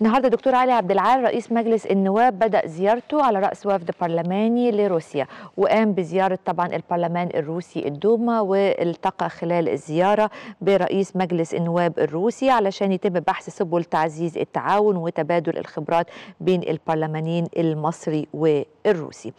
النهارده دكتور علي عبد العال رئيس مجلس النواب بدا زيارته على راس وفد برلماني لروسيا وقام بزياره طبعا البرلمان الروسي الدوما والتقى خلال الزياره برئيس مجلس النواب الروسي علشان يتم بحث سبل تعزيز التعاون وتبادل الخبرات بين البرلمانين المصري والروسي